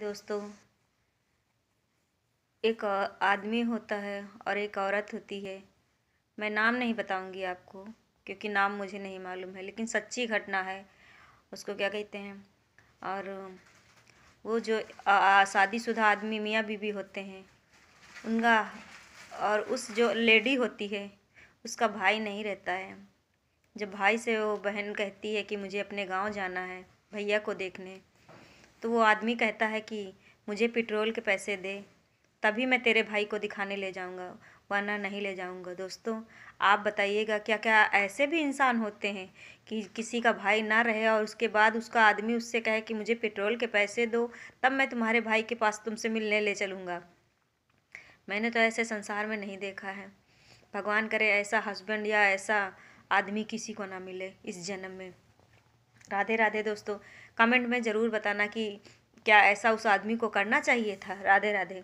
दोस्तों एक आदमी होता है और एक औरत होती है मैं नाम नहीं बताऊंगी आपको क्योंकि नाम मुझे नहीं मालूम है लेकिन सच्ची घटना है उसको क्या कहते हैं और वो जो शादीशुदा आदमी मियाँ बीबी होते हैं उनका और उस जो लेडी होती है उसका भाई नहीं रहता है जब भाई से वो बहन कहती है कि मुझे अपने गांव जाना है भैया को देखने तो वो आदमी कहता है कि मुझे पेट्रोल के पैसे दे तभी मैं तेरे भाई को दिखाने ले जाऊंगा वरना नहीं ले जाऊंगा दोस्तों आप बताइएगा क्या क्या ऐसे भी इंसान होते हैं कि किसी का भाई ना रहे और उसके बाद उसका आदमी उससे कहे कि मुझे पेट्रोल के पैसे दो तब मैं तुम्हारे भाई के पास तुमसे मिलने ले चलूँगा मैंने तो ऐसे संसार में नहीं देखा है भगवान करे ऐसा हस्बैंड या ऐसा आदमी किसी को ना मिले इस जन्म में राधे राधे दोस्तों कमेंट में ज़रूर बताना कि क्या ऐसा उस आदमी को करना चाहिए था राधे राधे